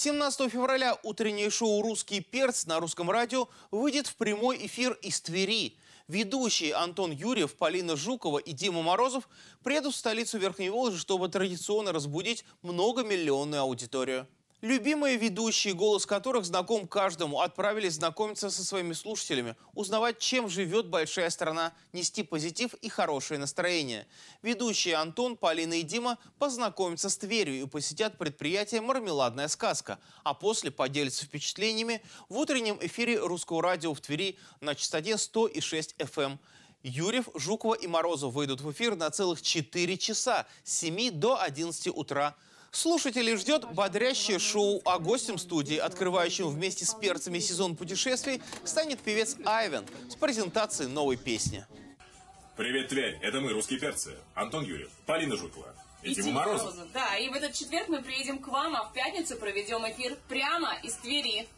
17 февраля утреннее шоу «Русский перц» на русском радио выйдет в прямой эфир из Твери. Ведущие Антон Юрьев, Полина Жукова и Дима Морозов приедут в столицу Верхней Волжи, чтобы традиционно разбудить многомиллионную аудиторию. Любимые ведущие, голос которых знаком каждому, отправились знакомиться со своими слушателями, узнавать, чем живет большая страна, нести позитив и хорошее настроение. Ведущие Антон, Полина и Дима познакомятся с Тверью и посетят предприятие «Мармеладная сказка», а после поделятся впечатлениями в утреннем эфире «Русского радио» в Твери на частоте 106 FM. Эм. Юрьев, Жукова и Морозов выйдут в эфир на целых 4 часа с 7 до 11 утра – Слушателей ждет бодрящее шоу, а гостем студии, открывающим вместе с перцами сезон путешествий, станет певец Айвен с презентацией новой песни. Привет, Тверь! Это мы, русские перцы. Антон Юрьев, Полина Жукова. И, и Тима Морозов. Да, и в этот четверг мы приедем к вам, а в пятницу проведем эфир прямо из Твери.